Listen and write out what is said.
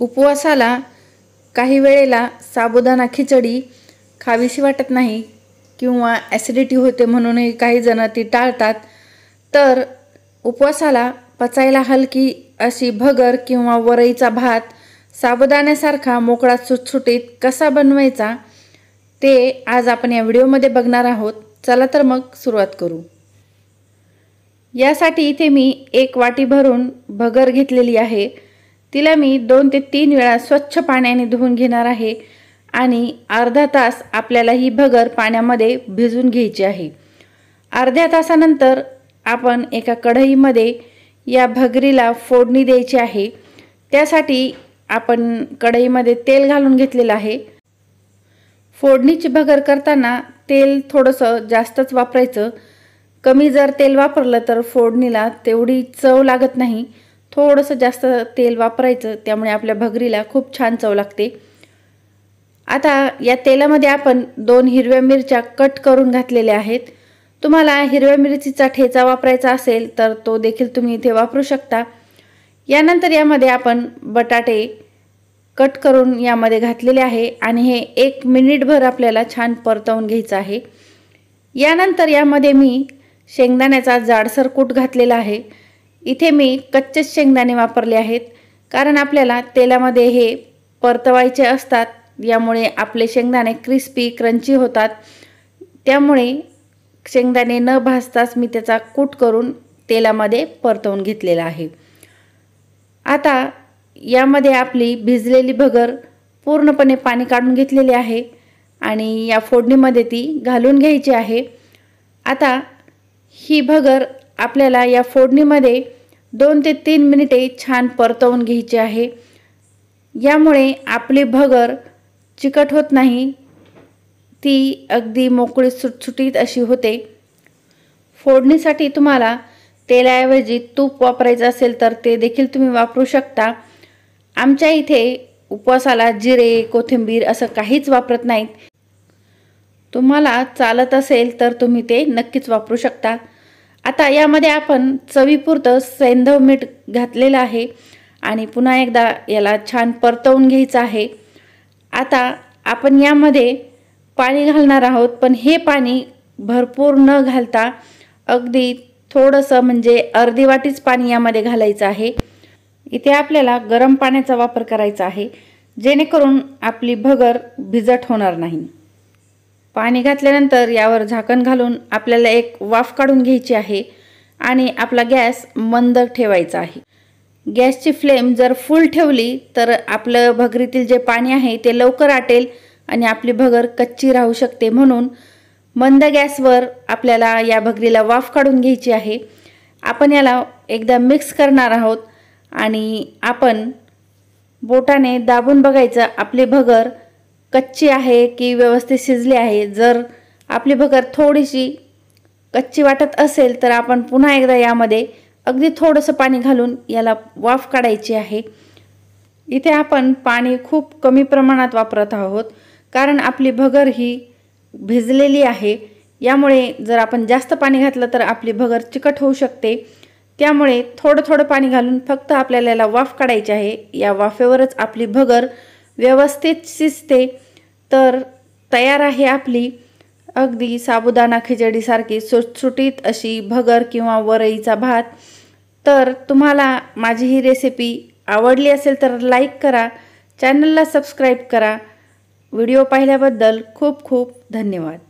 उपवासाला काही वेळेला साबुदाणा खिचडी खावीशी वाटत नाही किंवा ॲसिडिटी होते म्हणूनही काही जण ती टाळतात तर उपवासाला पचायला हलकी अशी भगर किंवा वरईचा भात साबुदाण्यासारखा मोकळा सुटसुटीत कसा बनवायचा ते आज आपण या व्हिडिओमध्ये बघणार आहोत चला तर मग सुरुवात करू यासाठी इथे मी एक वाटी भरून भगर घेतलेली आहे तिला मी दोन ते तीन वेळा स्वच्छ पाण्याने धुवून घेणार आहे आणि अर्धा तास आपल्याला ही भगर पाण्यामध्ये भिजून घ्यायची आहे अर्ध्या तासानंतर आपण एका कढईमध्ये या भगरीला फोडणी द्यायची आहे त्यासाठी आपण कढईमध्ये तेल घालून घेतलेलं आहे फोडणीची भगर करताना तेल थोडंसं जास्तच वापरायचं कमी जर तेल वापरलं तर फोडणीला तेवढी चव लागत नाही थोडंसं जास्त तेल वापरायचं त्यामुळे आपल्या भगरीला खूप छान चव लागते आता या तेलामध्ये आपण दोन हिरव्या मिरच्या कट करून घातलेल्या आहेत तुम्हाला हिरव्या मिरचीचा ठेचा वापरायचा असेल तर तो देखील तुम्ही इथे वापरू शकता यानंतर यामध्ये आपण बटाटे कट करून यामध्ये घातलेले आहे आणि हे एक मिनिटभर आपल्याला छान परतवून घ्यायचं आहे यानंतर यामध्ये मी शेंगदाण्याचा जाडसर कूट घातलेला आहे इथे मी कच्चेच शेंगदाणे वापरले आहेत कारण आपल्याला तेलामध्ये हे परतवायचे असतात यामुळे आपले शेंगदाणे क्रिस्पी क्रंची होतात त्यामुळे शेंगदाणे न भाजताच मी त्याचा कूट करून तेलामध्ये परतवून घेतलेला आहे आता यामध्ये आपली भिजलेली भगर पूर्णपणे पाणी काढून घेतलेली आहे आणि या फोडणीमध्ये ती घालून घ्यायची आहे आता ही भगर आपल्याला या फोडणीमध्ये दोन ते तीन मिनिटे छान परतवून घ्यायची आहे यामुळे आपली भगर चिकट होत नाही ती अगदी मोकळी सुटसुटीत अशी होते फोडणीसाठी तुम्हाला तेलाऐवजी तूप वापरायचं असेल तर ते देखील तुम्ही वापरू शकता आमच्या इथे उपवासाला जिरे कोथिंबीर असं काहीच वापरत नाहीत तुम्हाला चालत असेल तर तुम्ही ते नक्कीच वापरू शकता आता यामध्ये आपण चवीपुरतं सेंधव मीठ घातलेलं आहे आणि पुन्हा एकदा याला छान परतवून घ्यायचं आहे आता आपण यामध्ये पाणी घालणार आहोत पण हे पाणी भरपूर न घालता अगदी थोडंसं म्हणजे अर्धी वाटीच पाणी यामध्ये घालायचं आहे इथे आपल्याला गरम पाण्याचा वापर करायचा आहे जेणेकरून आपली भगर भिजट होणार नाही पाणी घातल्यानंतर यावर झाकण घालून आपल्याला एक वाफ काढून घ्यायची आहे आणि आपला गॅस मंद ठेवायचा आहे गॅसची फ्लेम जर फुल ठेवली तर आपलं भगरीतील जे पाणी आहे ते लवकर आटेल आणि आपली भगर कच्ची राहू शकते म्हणून मंद गॅसवर आपल्याला या भगरीला वाफ काढून घ्यायची आहे आपण याला एकदा मिक्स करणार आहोत आणि आपण बोटाने दाबून बघायचं आपली भगर कच्ची आहे की व्यवस्थित शिजली आहे जर आपली भगर थोडीशी कच्ची वाटत असेल तर आपण पुन्हा एकदा यामध्ये अगदी थोडंसं पाणी घालून याला वाफ काढायची आहे इथे आपण पाणी खूप कमी प्रमाणात वापरत आहोत कारण आपली भगर ही भिजलेली आहे यामुळे जर आपण जास्त पाणी घातलं तर आपली भगर चिकट होऊ शकते त्यामुळे थोडं थोडं पाणी घालून फक्त आपल्याला याला वाफ काढायची आहे या वाफेवरच आपली भगर व्यवस्थित शिजते तर तयार आहे आपली अगदी साबुदाणा खिचडीसारखी सुटसुटीत अशी भगर किंवा वरईचा भात तर तुम्हाला माझी ही रेसिपी आवडली असेल तर लाईक करा चॅनलला सबस्क्राईब करा व्हिडिओ पाहिल्याबद्दल खूप खूप धन्यवाद